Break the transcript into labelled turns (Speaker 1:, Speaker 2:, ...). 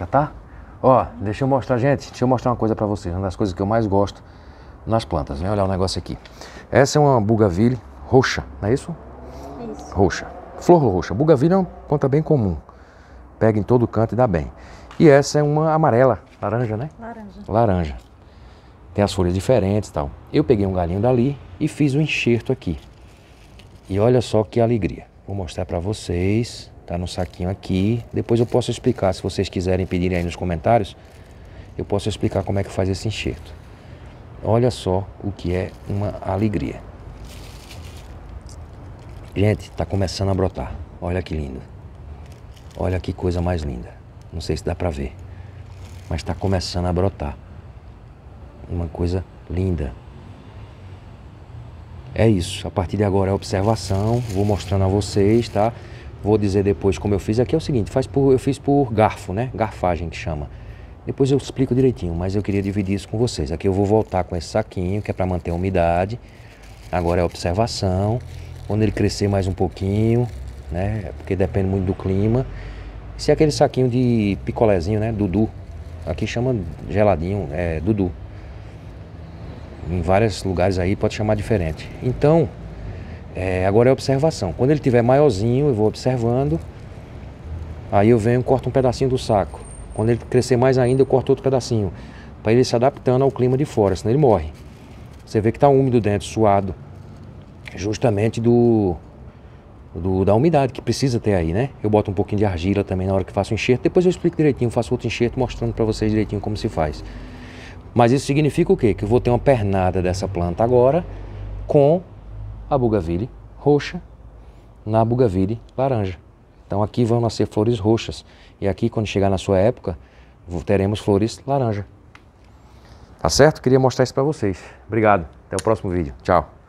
Speaker 1: Já tá? Ó, deixa eu mostrar, gente, deixa eu mostrar uma coisa para vocês, uma das coisas que eu mais gosto nas plantas. Vem olhar o um negócio aqui. Essa é uma bugaville roxa, não é isso? isso. Roxa. Flor roxa. Bugaville é uma planta bem comum. Pega em todo canto e dá bem. E essa é uma amarela, laranja, né? Laranja. Laranja. Tem as folhas diferentes e tal. Eu peguei um galinho dali e fiz um enxerto aqui. E olha só que alegria. Vou mostrar para vocês. Tá no saquinho aqui. Depois eu posso explicar, se vocês quiserem pedirem aí nos comentários, eu posso explicar como é que faz esse enxerto. Olha só o que é uma alegria. Gente, tá começando a brotar. Olha que lindo. Olha que coisa mais linda. Não sei se dá para ver, mas está começando a brotar. Uma coisa linda. É isso. A partir de agora é observação. Vou mostrando a vocês, tá? vou dizer depois como eu fiz aqui, é o seguinte, faz por, eu fiz por garfo, né? Garfagem que chama. Depois eu explico direitinho, mas eu queria dividir isso com vocês. Aqui eu vou voltar com esse saquinho, que é para manter a umidade. Agora é observação. Quando ele crescer mais um pouquinho, né? Porque depende muito do clima. Se é aquele saquinho de picolézinho, né? Dudu. Aqui chama geladinho, é Dudu. Em vários lugares aí pode chamar diferente. Então, é, agora é observação. Quando ele tiver maiorzinho, eu vou observando. Aí eu venho e corto um pedacinho do saco. Quando ele crescer mais ainda, eu corto outro pedacinho. Para ele se adaptando ao clima de fora, senão ele morre. Você vê que está úmido dentro, suado. Justamente do, do, da umidade que precisa ter aí, né? Eu boto um pouquinho de argila também na hora que faço o enxerto. Depois eu explico direitinho, faço outro enxerto mostrando para vocês direitinho como se faz. Mas isso significa o quê? Que eu vou ter uma pernada dessa planta agora com a bugaville roxa na bugaville laranja. Então aqui vão nascer flores roxas e aqui quando chegar na sua época teremos flores laranja. Tá certo? Queria mostrar isso para vocês. Obrigado. Até o próximo vídeo. Tchau.